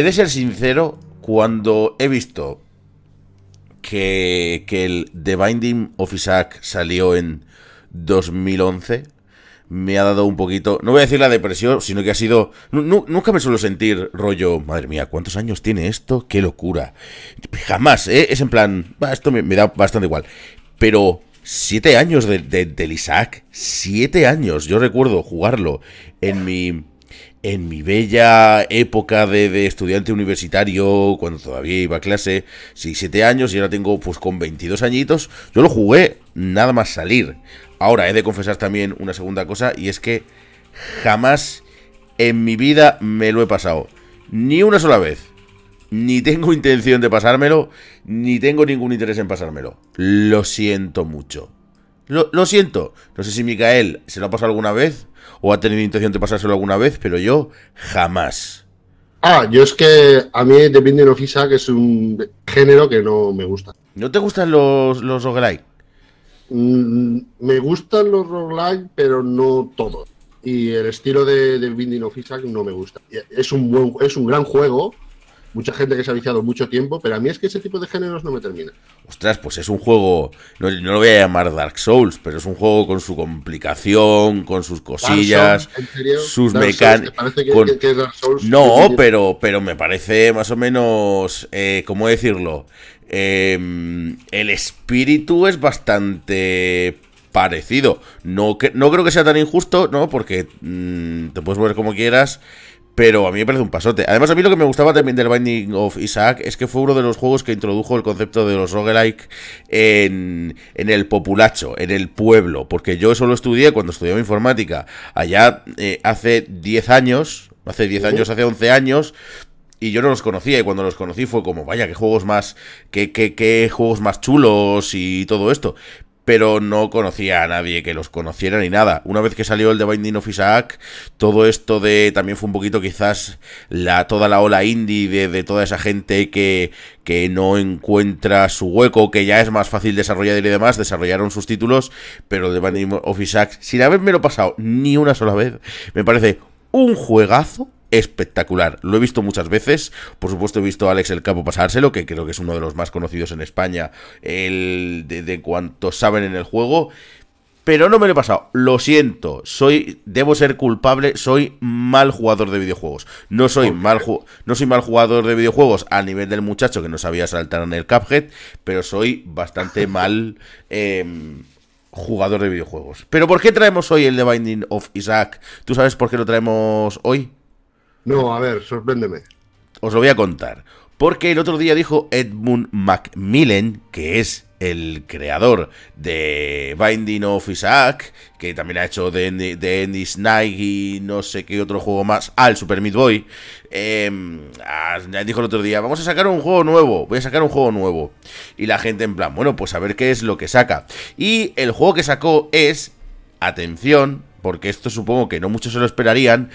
He de ser sincero, cuando he visto que, que el The Binding of Isaac salió en 2011, me ha dado un poquito, no voy a decir la depresión, sino que ha sido... Nunca me suelo sentir rollo, madre mía, ¿cuántos años tiene esto? ¡Qué locura! Jamás, ¿eh? es en plan, esto me, da bastante igual. Pero siete años de, del Isaac, siete años, yo recuerdo jugarlo en mi en mi bella época de, estudiante universitario, cuando todavía iba a clase, 6, 7 años, y ahora tengo pues con 22 añitos, yo lo jugué nada más salir. Ahora, he de confesar también una segunda cosa, y es que jamás en mi vida me lo he pasado. Ni una sola vez. Ni tengo intención de pasármelo, ni tengo ningún interés en pasármelo. Lo siento mucho. Lo, lo siento. No sé si Micael se lo ha pasado alguna vez o ha tenido intención de pasárselo alguna vez, pero yo jamás. Ah, yo es que a mí The Binding of Isaac es un género que no me gusta. ¿No te gustan los, los roguelike? Mm, me gustan los roguelike, pero no todos. Y el estilo de, The Binding of Isaac no me gusta. Es un, buen, es un gran juego, mucha gente que se ha viciado mucho tiempo, pero a mí es que ese tipo de géneros no me termina. Ostras, pues es un juego, no, lo voy a llamar Dark Souls, pero es un juego con su complicación, con sus cosillas, sus mecánicas. Souls... No, pero, pero me parece más o menos, eh, ¿cómo decirlo? Em, el espíritu es bastante parecido. No, que, no creo que sea tan injusto, ¿no? Porque mm, te puedes mover como quieras. Pero a mí me parece un pasote. Además, a mí lo que me gustaba también del Binding of Isaac es que fue uno de los juegos que introdujo el concepto de los roguelike en, en el populacho, en el pueblo. Porque yo eso lo estudié cuando estudiaba informática, allá eh, hace 10 años, hace 10 años, hace 11 años, y yo no los conocía y cuando los conocí fue como, vaya, qué juegos más, qué, qué, qué juegos más chulos y todo esto pero no conocía a nadie que los conociera ni nada. Una vez que salió el The Binding of Isaac, todo esto de también fue un poquito quizás la toda la ola indie de, toda esa gente que, que no encuentra su hueco, que ya es más fácil desarrollar y demás, desarrollaron sus títulos, pero The Binding of Isaac, sin haberme lo pasado ni una sola vez, me parece un juegazo espectacular. Lo he visto muchas veces. Por supuesto, he visto a Alex el Capo pasárselo, que creo que es uno de los más conocidos en España, el de, de cuantos saben en el juego. Pero no me lo he pasado. Lo siento. Soy. Debo ser culpable. Soy mal jugador de videojuegos. No soy mal No soy mal jugador de videojuegos a nivel del muchacho que no sabía saltar en el Cuphead. Pero soy bastante mal. Em, jugador de videojuegos. Pero ¿por qué traemos hoy el The Binding of Isaac? ¿Tú sabes por qué lo traemos hoy? No, a ver, sorpréndeme. Os lo voy a contar. Porque el otro día dijo Edmund Macmillan, que es el creador de Binding of Isaac, que también ha hecho de, Andy Snake y no sé qué otro juego más. al Super Meat Boy. Em, dijo el otro día, vamos a sacar un juego nuevo, voy a sacar un juego nuevo. Y la gente en plan, bueno, pues a ver qué es lo que saca. Y el juego que sacó es, atención, porque esto supongo que no muchos se lo esperarían,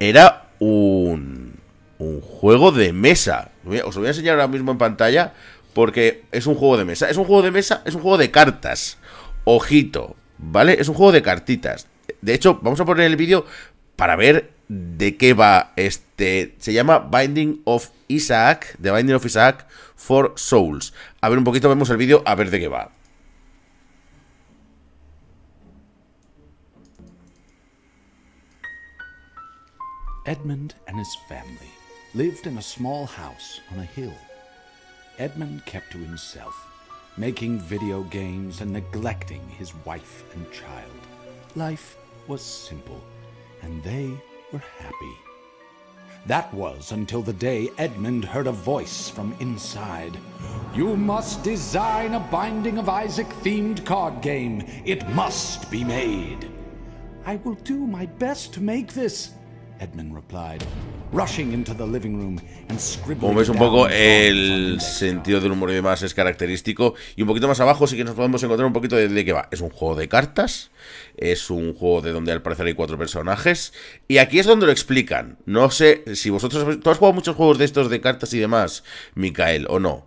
era un, juego de mesa. Os lo voy a enseñar ahora mismo en pantalla porque es un juego de mesa. Es un juego de mesa, es un juego de cartas. Ojito, ¿vale? Es un juego de cartitas. De hecho, vamos a poner el vídeo para ver de qué va este. Se llama Binding of Isaac, The Binding of Isaac for Souls. A ver un poquito, vemos el vídeo, a ver de qué va. Edmund and his family lived in a small house on a hill. Edmund kept to himself, making video games and neglecting his wife and child. Life was simple, and they were happy. That was until the day Edmund heard a voice from inside. You must design a Binding of Isaac themed card game. It must be made. I will do my best to make this, Como veis un poco el sentido del humor y demás es característico Y un poquito más abajo sí que nos podemos encontrar un poquito de, de qué va Es un juego de cartas Es un juego de donde al parecer hay cuatro personajes Y aquí es donde lo explican No sé si vosotros... ¿Tú has jugado muchos juegos de estos de cartas y demás, Mikael, o no?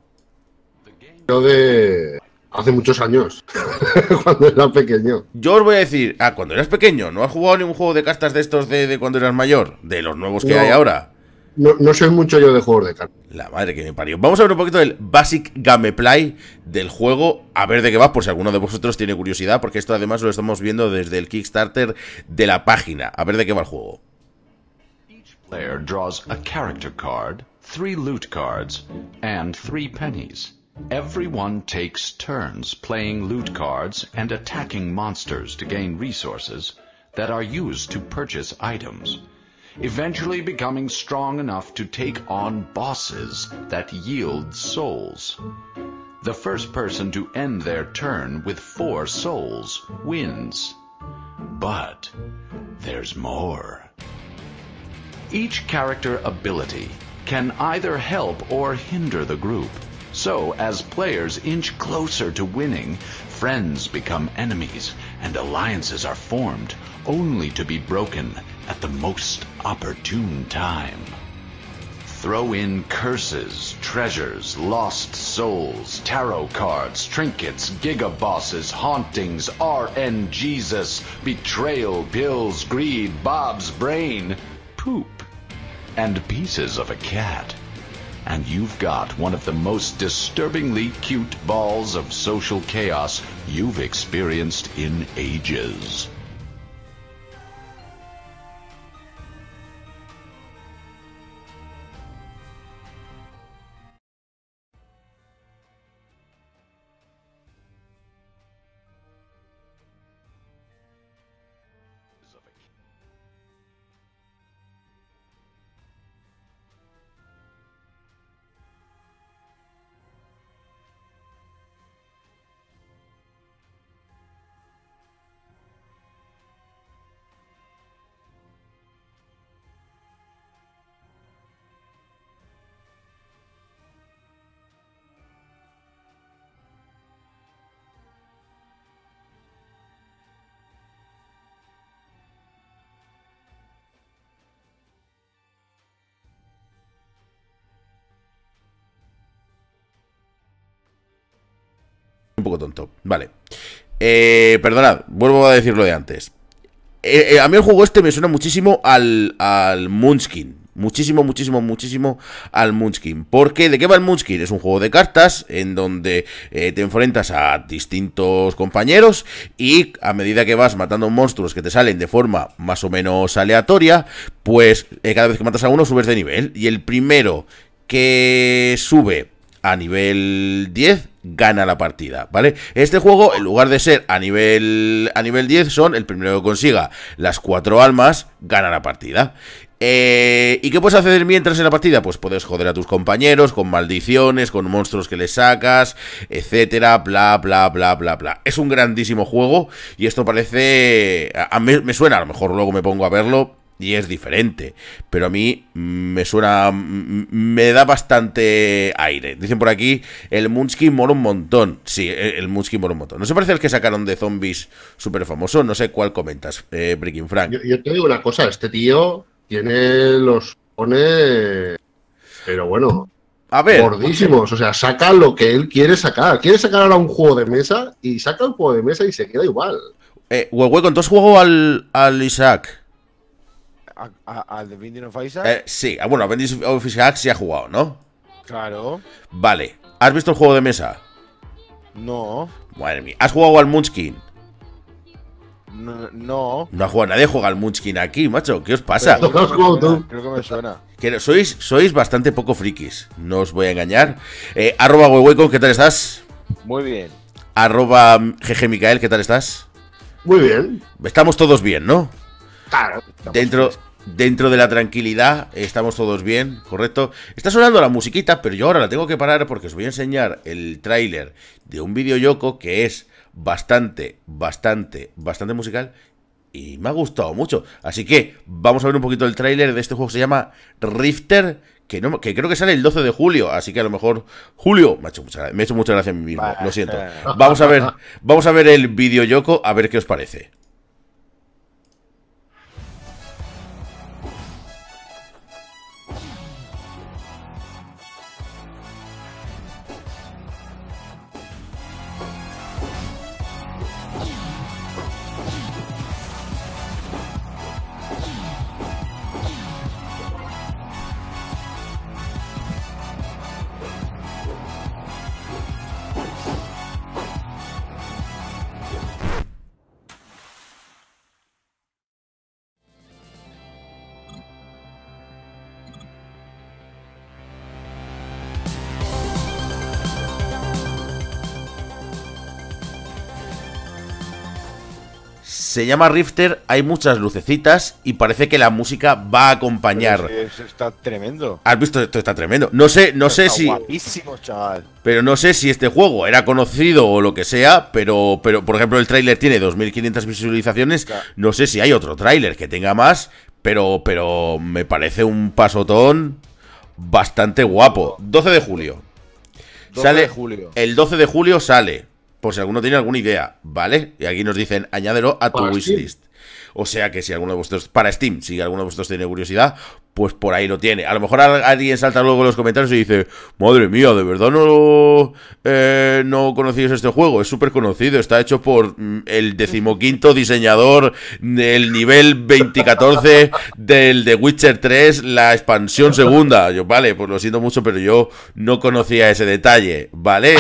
lo de Hace muchos años, cuando era pequeño. Yo os voy a decir, ah, cuando eras pequeño, ¿no has jugado ningún juego de cartas de estos de, cuando eras mayor? De los nuevos que hay ahora. No, soy mucho yo de juegos de cartas. La madre que me parió. Vamos a ver un poquito del basic gameplay del juego, a ver de qué va, por si alguno de vosotros tiene curiosidad, porque esto además lo estamos viendo desde el Kickstarter de la página. A ver de qué va el juego. player draws a character card, three loot cards, and three pennies. Everyone takes turns playing loot cards and attacking monsters to gain resources that are used to purchase items, eventually becoming strong enough to take on bosses that yield souls. The first person to end their turn with four souls wins. But there's more. Each character ability can either help or hinder the group. So, as players inch closer to winning, friends become enemies and alliances are formed, only to be broken at the most opportune time. Throw in curses, treasures, lost souls, tarot cards, trinkets, gigabosses, hauntings, RN Jesus, betrayal, pills, greed, Bob's brain, poop, and pieces of a cat and you've got one of the most disturbingly cute balls of social chaos you've experienced in ages. tonto. Vale. Eh, perdonad, vuelvo a decir lo de antes. Eh, eh, a mí el juego este me suena muchísimo al, al Muchísimo, muchísimo, muchísimo al Munchkin. Porque ¿de qué va el Munchkin? Es un juego de cartas en donde te enfrentas a distintos compañeros y a medida que vas matando monstruos que te salen de forma más o menos aleatoria, pues cada vez que matas a uno subes de nivel. Y el primero que sube a nivel 10 gana la partida, ¿vale? Este juego, en lugar de ser a nivel, a nivel 10, son el primero que consiga las cuatro almas, gana la partida. Eh, ¿Y qué puedes hacer mientras en la partida? Pues puedes joder a tus compañeros con maldiciones, con monstruos que le sacas, etcétera, bla, bla, bla, bla, bla. Es un grandísimo juego y esto parece... A, me suena, a lo mejor luego me pongo a verlo, y es diferente. Pero a mí mm, me suena. Mm, mm, me da bastante aire. Dicen por aquí, el Munchkin mola un montón. Sí, e, el Munchkin mola un montón. ¿No se parece al que sacaron de zombies súper famoso? No sé cuál comentas, eh, Breaking Frank. Yo, te digo una cosa, este tío tiene los pone. Pero bueno. A ver. Gordísimos. O sea, saca lo que él quiere sacar. Quiere sacar ahora un juego de mesa y saca un juego de mesa y se queda igual. Eh, con entonces juego al, al Isaac a, The Binding of Isaac? Eh, sí, ah, bueno, a Binding of Isaac ha jugado, ¿no? Claro. Vale. ¿Has visto el juego de mesa? No. Madre ¿Has jugado al Munchkin? No. No, ha jugado, nadie juega al Munchkin aquí, macho. ¿Qué os pasa? Creo que, me suena. sois, sois bastante poco frikis, no os voy a engañar. Eh, arroba huehueco, ¿qué tal estás? Muy bien. Arroba GG mm, Mikael, ¿qué tal estás? Muy bien. Estamos todos bien, ¿no? Claro. Dentro, dentro de la tranquilidad, estamos todos bien, ¿correcto? Está sonando la musiquita, pero yo ahora la tengo que parar porque os voy a enseñar el tráiler de un videojoco que es bastante, bastante, bastante musical y me ha gustado mucho. Así que vamos a ver un poquito el tráiler de este juego que se llama Rifter, que, creo que sale el 12 de julio, así que a lo mejor julio me ha hecho mucha, gracia a mí mismo, lo siento. Vamos a ver, vamos a ver el video a ver qué os parece. Se llama Rifter, hay muchas lucecitas y parece que la música va a acompañar. está tremendo. ¿Has visto? Esto está tremendo. No sé, no sé está si. Guapísimo, chaval. Pero no sé si este juego era conocido o lo que sea, pero, pero por ejemplo, el tráiler tiene 2.500 visualizaciones. No sé si hay otro tráiler que tenga más, pero, pero me parece un pasotón bastante guapo. 12 de julio. 12 sale de julio. El 12 de julio sale por si alguno tiene alguna idea, ¿vale? Y aquí nos dicen, añádelo a tu wishlist. O sea que si alguno de vosotros, para Steam, si alguno de vosotros tiene curiosidad, pues por ahí lo tiene. A lo mejor alguien salta luego en los comentarios y dice, madre mía, de verdad no, eh, no conocías este juego, es súper conocido, está hecho por mm, el decimoquinto diseñador del nivel 2014 del The Witcher 3, la expansión segunda. Yo, vale, pues lo siento mucho, pero yo no conocía ese detalle, ¿vale?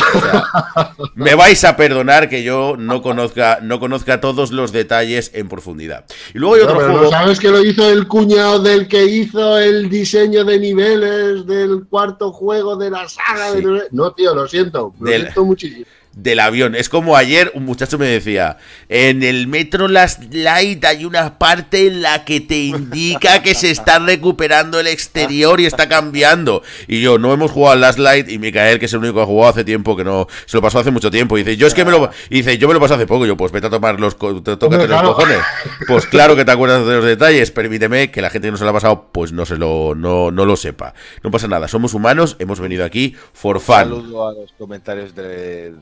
me vais a perdonar que yo no conozca, no conozca todos los detalles en profundidad. Y luego hay otro juego... ¿Sabes que lo hizo el cuñado del que hizo el diseño de niveles del cuarto juego de la saga? No, tío, lo siento. Lo siento muchísimo del avión. Es como ayer un muchacho me decía, en el Metro Last Light hay una parte en la que te indica que se está recuperando el exterior y está cambiando. Y yo, no hemos jugado Last Light y Micael, que es el único que ha jugado hace tiempo, que no, se lo pasó hace mucho tiempo. Y dice, yo es que me lo, y dice, yo me lo pasé hace poco. yo, pues vete a tomar los, cojones. Pues claro que te acuerdas de los detalles. Permíteme que la gente que no se lo ha pasado, pues no se lo, no, no lo sepa. No pasa nada, somos humanos, hemos venido aquí for fun. saludo a los comentarios de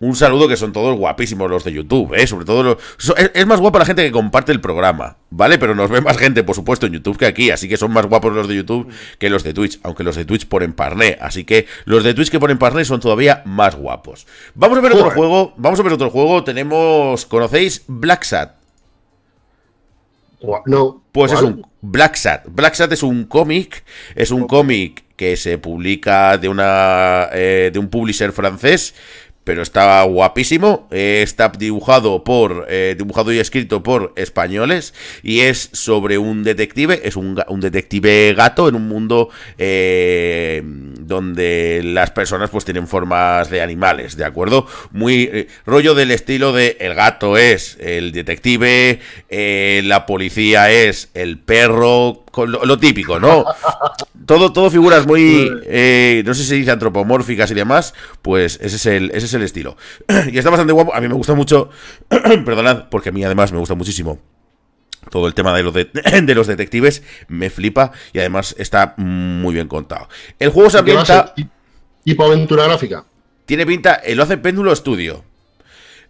un saludo que son todos guapísimos los de YouTube, ¿eh? Sobre todo los... Es, más guapa la gente que comparte el programa, ¿vale? Pero nos ve más gente, por supuesto, en YouTube que aquí, así que son más guapos los de YouTube que los de Twitch, aunque los de Twitch ponen parné, así que los de Twitch que ponen parné son todavía más guapos. Vamos a ver otro juego, vamos a ver otro juego, tenemos... ¿Conocéis Black No. Pues es un Black Sat. es un cómic, es un cómic que se publica de una eh, de un publisher francés, pero está guapísimo. está dibujado por. Eh, dibujado y escrito por españoles. Y es sobre un detective. Es un, un detective gato en un mundo. Eh, donde las personas pues tienen formas de animales, ¿de acuerdo? Muy eh, rollo del estilo de el gato es el detective, eh, la policía es el perro, lo, típico, ¿no? Todo, todo figuras muy, eh, no sé si se dice antropomórficas y demás, pues ese es el, ese es el estilo. y está bastante guapo, a mí me gusta mucho, perdonad, porque a mí además me gusta muchísimo todo el tema de los, de, los detectives me flipa y además está muy bien contado. El juego se ambienta. Tipo aventura gráfica. Tiene pinta, eh, lo hace Péndulo Studio.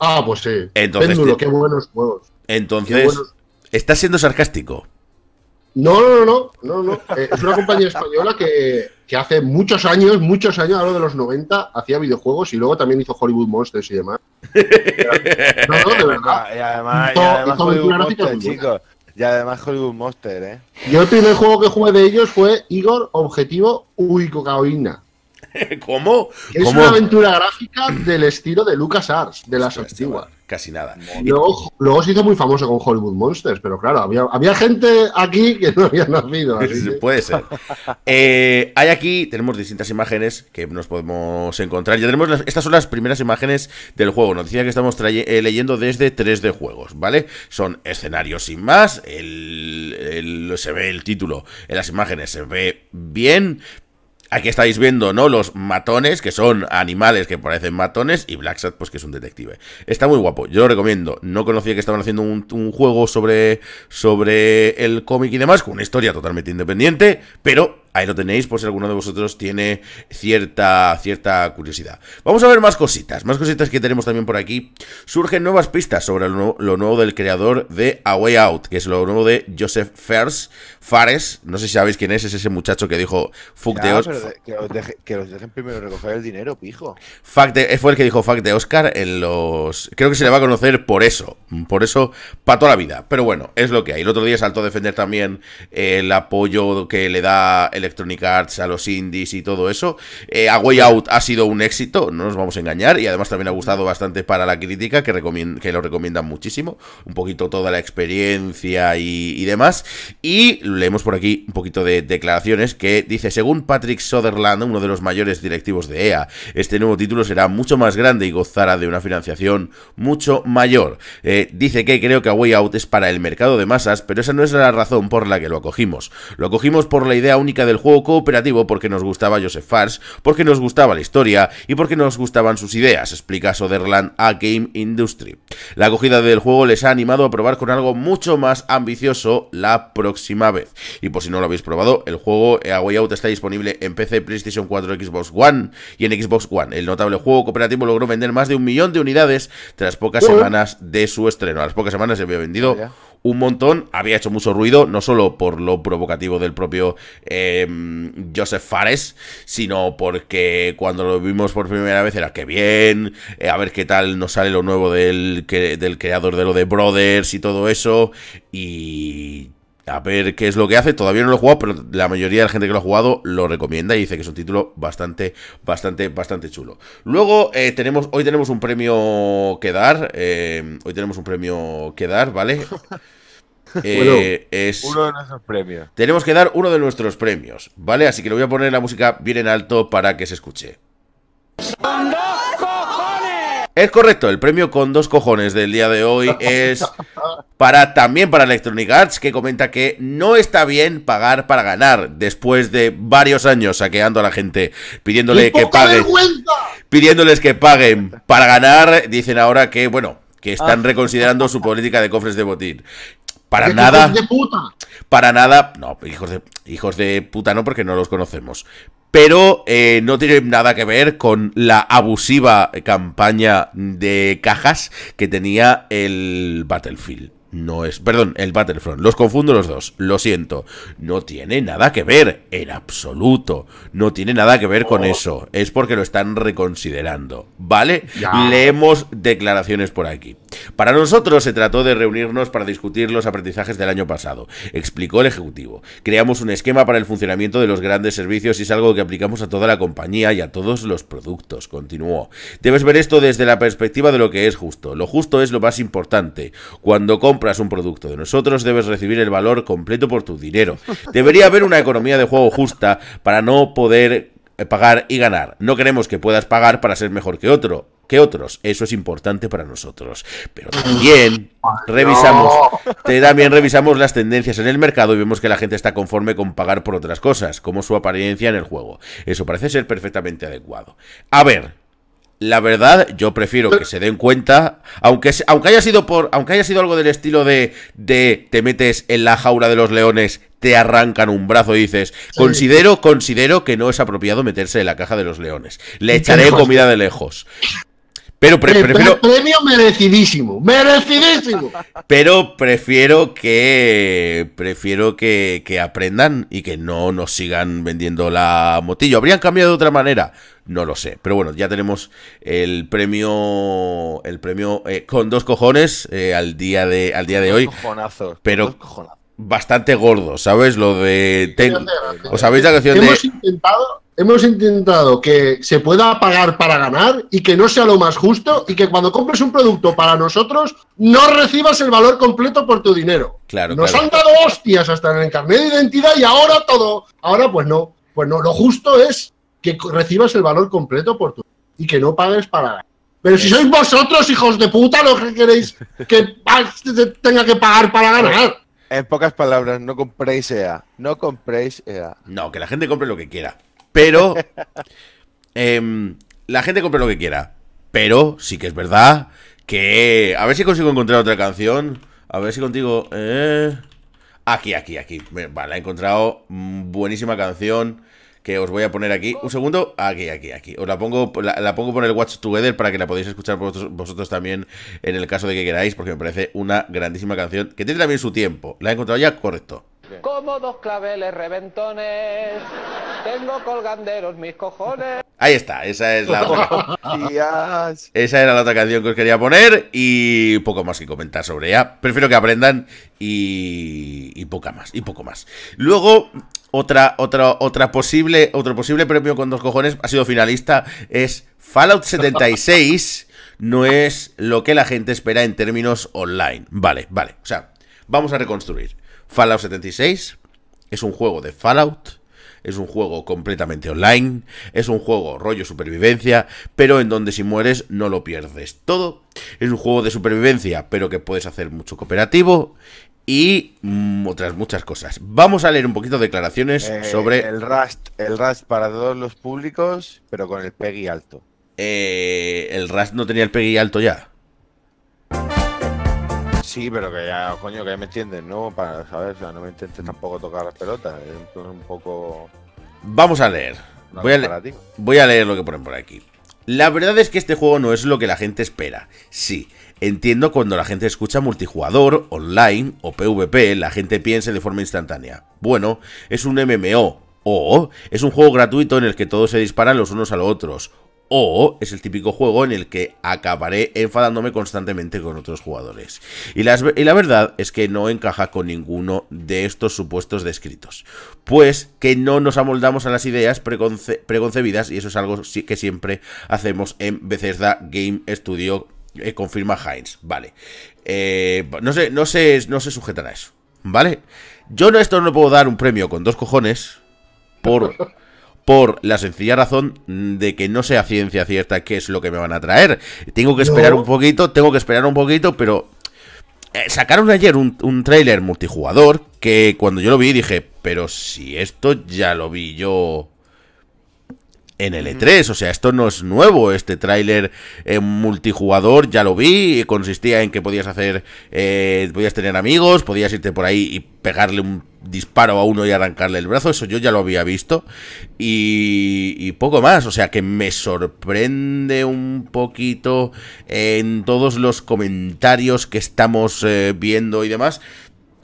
Ah, pues sí. Entonces, qué buenos juegos. Entonces, está siendo sarcástico. No, no, no, no, no, eh, Es una compañía española que, hace muchos años, muchos años, a lo de los 90, hacía videojuegos y luego también hizo Hollywood Monsters y demás. No, no, de verdad. Y además, Hollywood Monsters, chicos. Y además Hollywood Monster, ¿eh? Yo el primer juego que jugué de ellos fue Igor Objetivo Cocaoína. ¿Cómo? Es una aventura gráfica del estilo de Lucas Arts de las antiguas casi nada. Luego, luego, se hizo muy famoso con Hollywood Monsters, pero claro, había, gente aquí que no había nacido. Puede ser. Eh, hay aquí, tenemos distintas imágenes que nos podemos encontrar. Ya tenemos estas son las primeras imágenes del juego, decía que estamos eh, leyendo desde 3D Juegos, ¿vale? Son escenarios sin más, se ve el título en las imágenes, se ve bien, Aquí estáis viendo, ¿no? Los matones, que son animales que parecen matones, y Black pues que es un detective. Está muy guapo, yo lo recomiendo. No conocía que estaban haciendo un, juego sobre, sobre el cómic y demás, con una historia totalmente independiente, pero Ahí lo tenéis por si alguno de vosotros tiene cierta, cierta curiosidad. Vamos a ver más cositas, más cositas que tenemos también por aquí. Surgen nuevas pistas sobre lo nuevo, del creador de A Way Out, que es lo nuevo de Joseph Fares. no sé si sabéis quién es, es ese muchacho que dijo Fuck de Oscar. Que, los dejen primero recoger el dinero, pijo. fue el que dijo Fuck de Oscar en los. Creo que se le va a conocer por eso. Por eso, para toda la vida. Pero bueno, es lo que hay. El otro día saltó a defender también el apoyo que le da Electronic Arts, a los indies y todo eso. Eh, a Way Out ha sido un éxito, no nos vamos a engañar, y además también ha gustado bastante para la crítica, que, que lo recomiendan muchísimo. Un poquito toda la experiencia y, demás. Y leemos por aquí un poquito de declaraciones que dice, según Patrick Sutherland, uno de los mayores directivos de EA, este nuevo título será mucho más grande y gozará de una financiación mucho mayor. Eh, dice que creo que a Way Out es para el mercado de masas, pero esa no es la razón por la que lo acogimos. Lo acogimos por la idea única de el juego cooperativo porque nos gustaba Joseph Fars, porque nos gustaba la historia y porque nos gustaban sus ideas, explica Soderland a Game Industry. La acogida del juego les ha animado a probar con algo mucho más ambicioso la próxima vez. Y por si no lo habéis probado, el juego eh, A Out está disponible en PC, PlayStation 4, Xbox One y en Xbox One. El notable juego cooperativo logró vender más de un millón de unidades tras pocas semanas de su estreno. A las pocas semanas se había vendido un montón, había hecho mucho ruido, no solo por lo provocativo del propio em, Joseph Fares, sino porque cuando lo vimos por primera vez era que bien, eh, a ver qué tal nos sale lo nuevo del, que, del creador de lo de Brothers y todo eso, y a ver qué es lo que hace. Todavía no lo he jugado, pero la mayoría de la gente que lo ha jugado lo recomienda y dice que es un título bastante, bastante, bastante chulo. Luego eh, tenemos, hoy tenemos un premio que dar. Em, hoy tenemos un premio que dar, ¿vale? Eh, es... Uno de nuestros premios. Tenemos que dar uno de nuestros premios, ¿vale? Así que le voy a poner la música bien en alto para que se escuche. dos cojones! Es correcto, el premio con dos cojones del día de hoy es para también para Electronic Arts, que comenta que no está bien pagar para ganar después de varios años saqueando a la gente, pidiéndole que Pidiéndoles que paguen para ganar, dicen ahora que, bueno, que están ah. reconsiderando su política de cofres de botín. Para nada. Hijos de puta. Para nada. No, hijos de, hijos de puta no, porque no los conocemos. Pero eh, no tiene nada que ver con la abusiva campaña de cajas que tenía el Battlefield no es... Perdón, el Battlefront. Los confundo los dos. Lo siento. No tiene nada que ver. En absoluto. No tiene nada que ver con oh. eso. Es porque lo están reconsiderando. ¿Vale? Leemos declaraciones por aquí. Para nosotros se trató de reunirnos para discutir los aprendizajes del año pasado, explicó el Ejecutivo. Creamos un esquema para el funcionamiento de los grandes servicios y es algo que aplicamos a toda la compañía y a todos los productos, continuó. Debes ver esto desde la perspectiva de lo que es justo. Lo justo es lo más importante. Cuando compras un producto de nosotros debes recibir el valor completo por tu dinero. Debería haber una economía de juego justa para no poder eh, pagar y ganar. No queremos que puedas pagar para ser mejor que otro que otros. Eso es importante para nosotros. Pero también revisamos, también revisamos las tendencias en el mercado y vemos que la gente está conforme con pagar por otras cosas, como su apariencia en el juego. Eso parece ser perfectamente adecuado. A ver, la verdad, yo prefiero que se den cuenta, aunque, aunque haya sido por, aunque haya sido algo del estilo de, de te metes en la jaula de los leones, te arrancan un brazo y dices, considero, considero que no es apropiado meterse en la caja de los leones. Le echaré comida de lejos. Pero Premio merecidísimo, merecidísimo. Pero prefiero que prefiero que, que, aprendan y que no nos sigan vendiendo la motillo. Habrían cambiado de otra manera, no lo sé. Pero bueno, ya tenemos el premio, el premio eh, con dos cojones eh, al día de al día de hoy. Cojonazos, pero bastante gordo, ¿sabes? Lo de ten... ¿Os sabéis la canción de? Hemos intentado hemos intentado que se pueda pagar para ganar y que no sea lo más justo y que cuando compres un producto para nosotros no recibas el valor completo por tu dinero. Nos han dado hostias hasta en el carnet de identidad y ahora todo. Ahora pues no, pues no, lo justo es que recibas el valor completo por tu y que no pagues para ganar. Pero si sois vosotros, hijos de puta, los que queréis que tenga que pagar para ganar. En pocas palabras, no compréis EA. No compréis EA. No, que la gente compre lo que quiera. Pero em, la gente compre lo que quiera. Pero sí que es verdad que... Eh, a ver si consigo encontrar otra canción. A ver si contigo... Eh. Aquí, aquí, aquí. Vale, he encontrado buenísima canción que os voy a poner aquí. Un segundo. Aquí, aquí, aquí. Os la pongo, la, pongo por el Watch Together para que la podáis escuchar vosotros, también en el caso de que queráis, porque me parece una grandísima canción que tiene también su tiempo. La he encontrado ya, correcto. Como dos claveles reventones, tengo colganderos mis cojones. Ahí está, esa es la otra. esa era la otra canción que os quería poner y poco más que comentar sobre ella. Prefiero que aprendan y, y poca más, y poco más. Luego, otra, otra, otra posible, otro posible premio con dos cojones ha sido finalista es Fallout 76. no es lo que la gente espera en términos online. Vale, vale. O sea, vamos a reconstruir. Fallout 76 es un juego de Fallout, es un juego completamente online, es un juego rollo supervivencia, pero en donde si mueres no lo pierdes todo. Es un juego de supervivencia, pero que puedes hacer mucho cooperativo y mm, otras muchas cosas. Vamos a leer un poquito de declaraciones eh, sobre... El Rust, el Rust para todos los públicos, pero con el PEGI alto. Eh, el Rust no tenía el PEGI alto ya. Sí, pero que ya, coño, que ya me entiendes, ¿no? Para, saber, O sea, no me intentes mm. tampoco tocar las pelotas. Es un poco. Vamos a leer. Voy a, voy a leer lo que ponen por aquí. La verdad es que este juego no es lo que la gente espera. Sí, entiendo cuando la gente escucha multijugador, online o PvP, la gente piense de forma instantánea. Bueno, es un MMO. O es un juego gratuito en el que todos se disparan los unos a los otros o es el típico juego en el que acabaré enfadándome constantemente con otros jugadores. Y, la verdad es que no encaja con ninguno de estos supuestos descritos, pues que no nos amoldamos a las ideas preconcebidas y eso es algo que siempre hacemos en Bethesda Game Studio, eh, confirma Heinz, vale. Eh, no, sé, no, sé, no se sujetará a eso, ¿vale? Yo no, esto no puedo dar un premio con dos cojones por... por la sencilla razón de que no sea ciencia cierta qué es lo que me van a traer. Tengo que esperar un poquito, tengo que esperar un poquito, pero eh, sacaron ayer un, un tráiler multijugador que cuando yo lo vi dije, pero si esto ya lo vi yo en el E3, o sea, esto no es nuevo, este tráiler eh, multijugador ya lo vi, consistía en que podías hacer, eh, podías tener amigos, podías irte por ahí y pegarle un disparo a uno y arrancarle el brazo, eso yo ya lo había visto. Y, y poco más, o sea que me sorprende un poquito en todos los comentarios que estamos eh, viendo y demás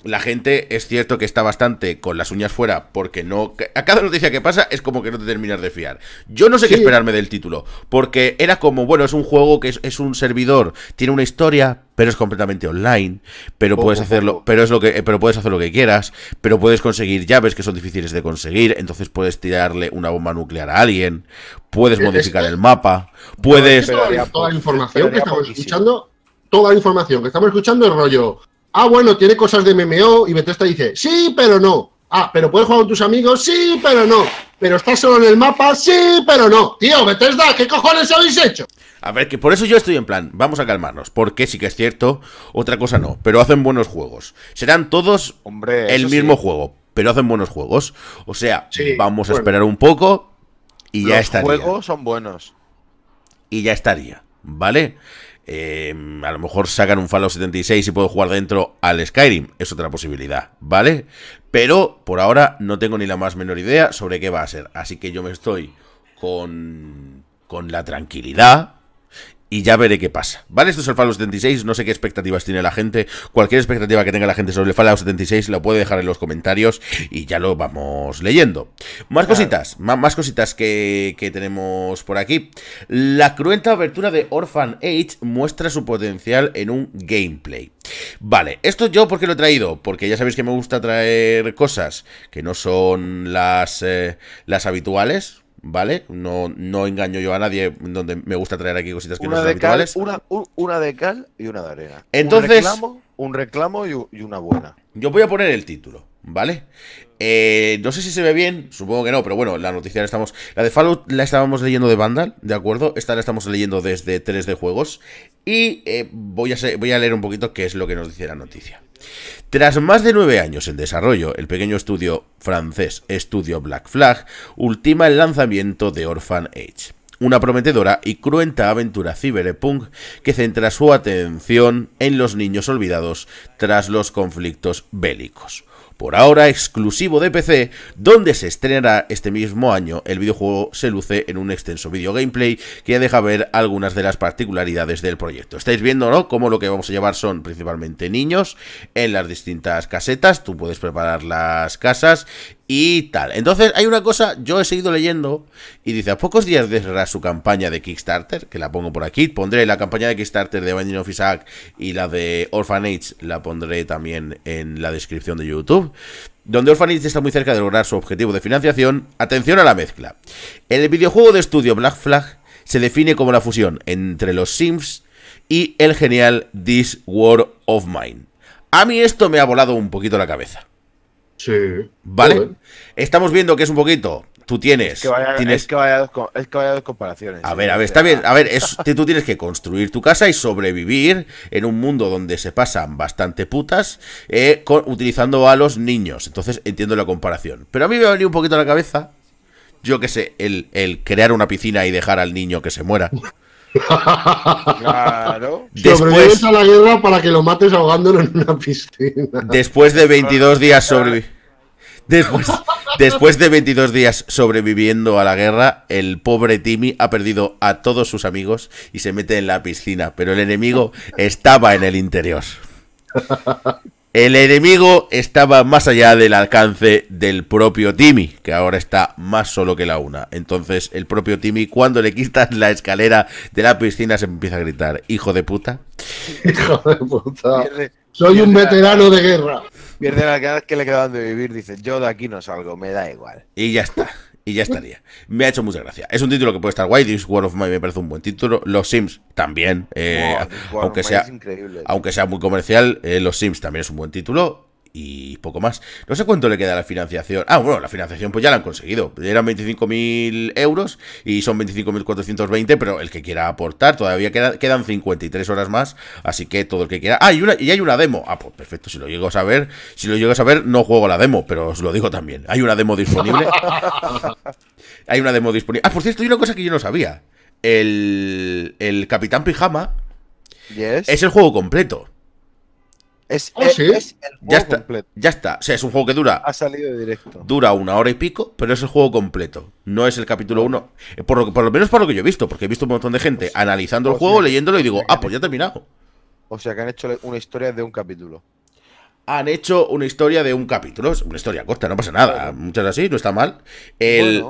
la gente es cierto que está bastante con las uñas fuera porque no... A cada noticia que pasa es como que no te terminas de fiar. Yo no sé qué esperarme del título, porque era como, bueno, es un juego que es, un servidor, tiene una historia, pero es completamente online, pero puedes hacerlo, pero es lo que eh, pero puedes hacer lo que quieras, pero puedes conseguir llaves que son difíciles de conseguir, entonces puedes tirarle una bomba nuclear a alguien, puedes modificar el mapa, puedes toda la información que estamos escuchando, toda la información que estamos escuchando es rollo ah, bueno, tiene cosas de MMO y Bethesda dice, sí, pero no. Ah, pero puedes jugar con tus amigos, sí, pero no. Pero estás solo en el mapa, sí, pero no. Tío, Bethesda, ¿qué cojones habéis hecho? A ver, que por eso yo estoy en plan, vamos a calmarnos, porque sí que es cierto, otra cosa no, pero hacen buenos juegos. Serán todos Hombre, el mismo juego, pero hacen buenos juegos. O sea, vamos a esperar un poco y ya estaría. Los juegos son buenos. Y ya estaría, ¿vale? Em, a lo mejor sacan un Fallout 76 y puedo jugar dentro al Skyrim. Es otra posibilidad, ¿vale? Pero por ahora no tengo ni la más menor idea sobre qué va a ser. Así que yo me estoy con, con la tranquilidad y ya veré qué pasa. ¿Vale? Esto es el Fallout 76. No sé qué expectativas tiene la gente. Cualquier expectativa que tenga la gente sobre el Fallout 76 lo puede dejar en los comentarios y ya lo vamos leyendo. Más cositas, más, cositas que, que, tenemos por aquí. La cruenta abertura de Orphan Age muestra su potencial en un gameplay. Vale, esto yo porque lo he traído, porque ya sabéis que me gusta traer cosas que no son las, eh, las habituales, ¿vale? No, no engaño yo a nadie, donde me gusta traer aquí cositas que no son de Cal, una, una, de cal y una de arena. Entonces, un reclamo, y, una buena. Yo voy a poner el título, ¿vale? Eh, no sé si se ve bien, supongo que no, pero bueno, la noticia la estamos. La de Fallout la estábamos leyendo de Vandal, ¿de acuerdo? Esta la estamos leyendo desde 3D Juegos. Y eh, voy, a voy a leer un poquito qué es lo que nos dice la noticia. Tras más de nueve años en desarrollo, el pequeño estudio francés Estudio Black Flag ultima el lanzamiento de Orphan Age, una prometedora y cruenta aventura ciberpunk que centra su atención en los niños olvidados tras los conflictos bélicos por ahora exclusivo de PC, donde se estrenará este mismo año. El videojuego se luce en un extenso video gameplay que deja ver algunas de las particularidades del proyecto. Estáis viendo, ¿no? Como lo que vamos a llevar son principalmente niños en las distintas casetas. Tú puedes preparar las casas y tal. Entonces hay una cosa, yo he seguido leyendo y dice, a pocos días de su campaña de Kickstarter, que la pongo por aquí, pondré la campaña de Kickstarter de Binding of Isaac y la de Orphanage, la pondré también en la descripción de YouTube, donde Orphanage está muy cerca de lograr su objetivo de financiación. Atención a la mezcla. El videojuego de estudio Black Flag se define como la fusión entre los Sims y el genial This War of Mine. A mí esto me ha volado un poquito la cabeza. Sí. ¿Vale? Estamos viendo que es un poquito. Tú tienes. Es que vaya, que vaya, dos, comparaciones. A ¿eh? ver, a ver, está bien. A ver, tú tienes que construir tu casa y sobrevivir en un mundo donde se pasan bastante putas eh, utilizando a los niños. Entonces entiendo la comparación. Pero a mí me ha venido un poquito la cabeza, yo qué sé, el, el crear una piscina y dejar al niño que se muera. Claro. Después a la guerra para que lo mates ahogándolo en una piscina. Después de 22 días Después, después de 22 días sobreviviendo a la guerra, el pobre Timmy ha perdido a todos sus amigos y se mete en la piscina, pero el enemigo estaba en el interior. El enemigo estaba más allá del alcance del propio Timmy, que ahora está más solo que la una. Entonces, el propio Timmy, cuando le quitas la escalera de la piscina, se empieza a gritar: ¡Hijo de puta! ¡Hijo de puta! ¡Soy un veterano de guerra! Pierde la que le acaban de vivir. Dice: Yo de aquí no salgo, me da igual. Y ya está. Y ya estaría. Me ha hecho mucha gracia. Es un título que puede estar guay. This World of Mine me parece un buen título. Los Sims también. Eh, aunque, sea, aunque sea muy comercial, eh, Los Sims también es un buen título y poco más. No sé cuánto le queda la financiación. Ah, bueno, la financiación pues ya la han conseguido. Eran 25.000 euros y son 25.420, pero el que quiera aportar, todavía queda, quedan 53 horas más, así que todo el que quiera... Ah, y, una, y hay una demo. Ah, pues perfecto, si lo llego a saber, si lo llego a saber, no juego la demo, pero os lo digo también. Hay una demo disponible. hay una demo disponible. Ah, por cierto, hay una cosa que yo no sabía. El, el Capitán Pijama yes. es el juego completo. Ah, es, el juego completo. Ya está. O sea, es un juego que dura. Ha salido directo. Dura una hora y pico, pero es el juego completo. No es el capítulo 1. Eh, por lo, menos por lo que yo he visto, porque he visto un montón de gente analizando el juego, leyéndolo y digo, ah, pues ya ha terminado. O sea, que han hecho una historia de un capítulo. Han hecho una historia de un capítulo. una historia corta, no pasa nada. Muchas así, no está mal. El,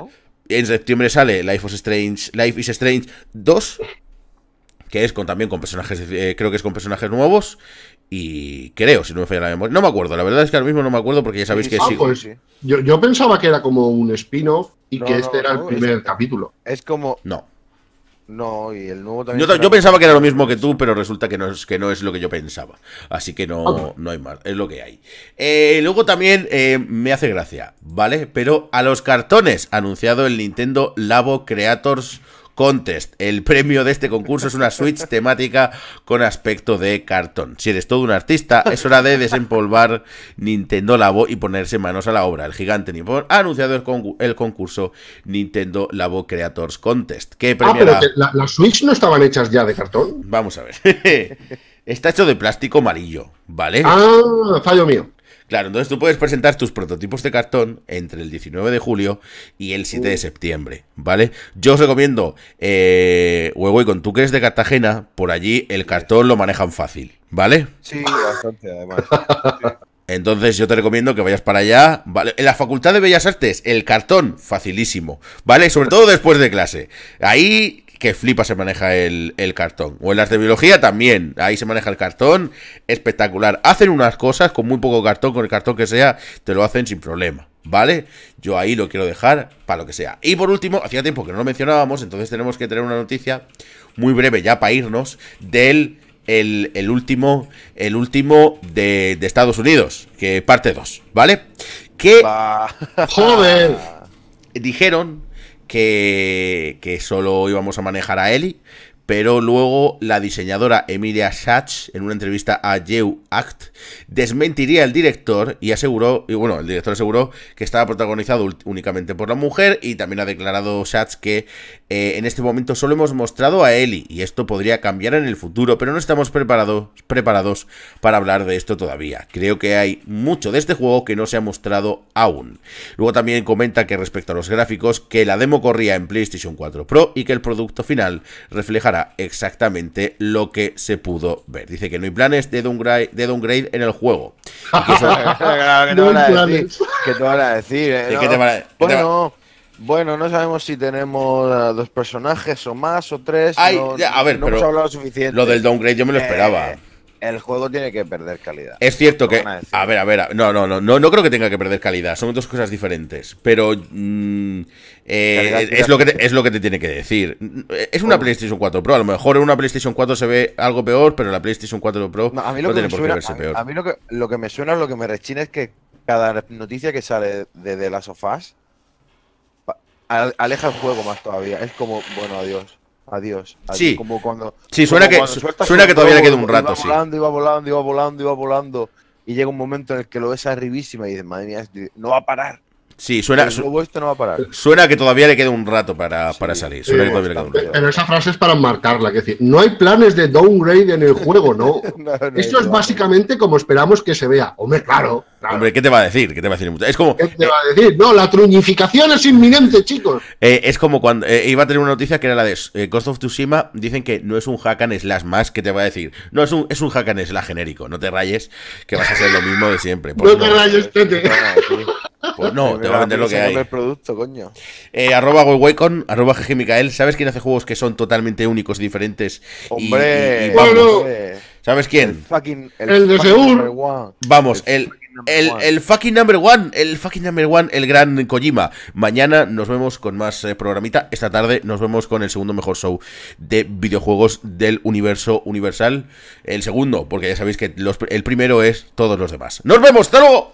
En septiembre sale Life, is Strange, Life is Strange 2 que es con también con personajes, eh, creo que es con personajes nuevos. Y creo, si no me falla la memoria. No me acuerdo, la verdad es que ahora mismo no me acuerdo porque ya sabéis que sí ah, pues, yo, pensaba que era como un spin-off y que este era el primer capítulo. Es como. No. No, y el nuevo también. Yo, pensaba que era lo mismo que tú, pero resulta que no es, que no es lo que yo pensaba. Así que no, no hay más, es lo que hay. Eh, luego también eh, me hace gracia, ¿vale? Pero a los cartones, anunciado el Nintendo Labo Creators Contest. El premio de este concurso es una Switch temática con aspecto de cartón. Si eres todo un artista, es hora de desempolvar Nintendo Labo y ponerse manos a la obra. El gigante Nippon ha anunciado el, concurso Nintendo Labo Creators Contest. ¿Qué premio? Ah, pero las Switch no estaban hechas ya de cartón. Vamos a ver. Está hecho de plástico amarillo, ¿vale? Ah, fallo mío. Claro, entonces tú puedes presentar tus prototipos de cartón entre el 19 de julio y el 7 de septiembre, ¿vale? Yo os recomiendo, eh, Huevo, y con tú que eres de Cartagena, por allí el cartón lo manejan fácil, ¿vale? Sí, bastante, además. Entonces yo te recomiendo que vayas para allá. ¿vale? En la Facultad de Bellas Artes, el cartón, facilísimo. ¿Vale? Sobre todo después de clase. Ahí que flipa se maneja el, cartón. O en las de biología también, ahí se maneja el cartón, espectacular. Hacen unas cosas con muy poco cartón, con el cartón que sea, te lo hacen sin problema, ¿vale? Yo ahí lo quiero dejar para lo que sea. Y por último, hacía tiempo que no lo mencionábamos, entonces tenemos que tener una noticia muy breve ya para irnos del... El, último, el último de, de, Estados Unidos, que parte 2, ¿vale? Que... ¡Joder! Dijeron que, solo íbamos a manejar a Eli pero luego la diseñadora Emilia Schatz, en una entrevista a Jew Act, desmentiría al director y aseguró, y bueno, el director aseguró que estaba protagonizado únicamente por la mujer y también ha declarado Schatz que eh, en este momento solo hemos mostrado a Ellie y esto podría cambiar en el futuro, pero no estamos preparados, preparados para hablar de esto todavía. Creo que hay mucho de este juego que no se ha mostrado aún. Luego también comenta que respecto a los gráficos, que la demo corría en PlayStation 4 Pro y que el producto final reflejará exactamente lo que se pudo ver. Dice que no hay planes de downgrade, de en el juego. qué te van a decir. Bueno. Bueno, no sabemos si tenemos dos personajes o más o tres. no, hemos hablado suficiente. Lo del downgrade yo me lo esperaba. Eh, el juego tiene que perder calidad. Es cierto que. A ver, a ver, no, no, no, no, creo que tenga que perder calidad. Son dos cosas diferentes. Pero mm, eh, es, lo que te, es lo que te tiene que decir. Es una PlayStation 4 Pro. A lo mejor en una PlayStation 4 se ve algo peor, pero en la PlayStation 4 Pro no, tiene por qué verse peor. A mí lo que, me suena, lo que me rechina es que cada noticia que sale de, las sofás aleja el juego más todavía. Es como, bueno, adiós. Adiós. Sí. Como cuando, sí, suena que, suena que todavía le queda un rato. Iba volando, iba volando, iba volando, iba volando. Y llega un momento en el que lo ves arribísima y dices, madre mía, no va a parar. Sí, suena. Este no va a parar. Suena que todavía le queda un rato para, salir. Suena Pero esa frase es para marcarla, que decir, no hay planes de downgrade en el juego, ¿no? Esto es básicamente como esperamos que se vea. Hombre, claro, Hombre, ¿qué te va a decir? ¿Qué te va a decir? Es como. ¿Qué te eh, va a decir? No, la truñificación es inminente, chicos. Eh, es como cuando. Eh, iba a tener una noticia que era la de Ghost of Tsushima. Dicen que no es un hack and slash más que te va a decir. No, es un, es un hack and slash genérico. No te rayes, que vas a ser lo mismo de siempre. no, te rayes, tete. Pues no, te voy a vender lo que hay. El producto, coño. Eh, arroba arroba GG ¿Sabes quién hace juegos que son totalmente únicos, diferentes? ¡Hombre! ¿Sabes quién? El, fucking, de Seúl. Vamos, el, el, el, fucking number one, el fucking number one, el gran Kojima. Mañana nos vemos con más eh, programita. Esta tarde nos vemos con el segundo mejor show de videojuegos del universo universal. El segundo, porque ya sabéis que los, el primero es todos los demás. ¡Nos vemos! ¡Hasta luego!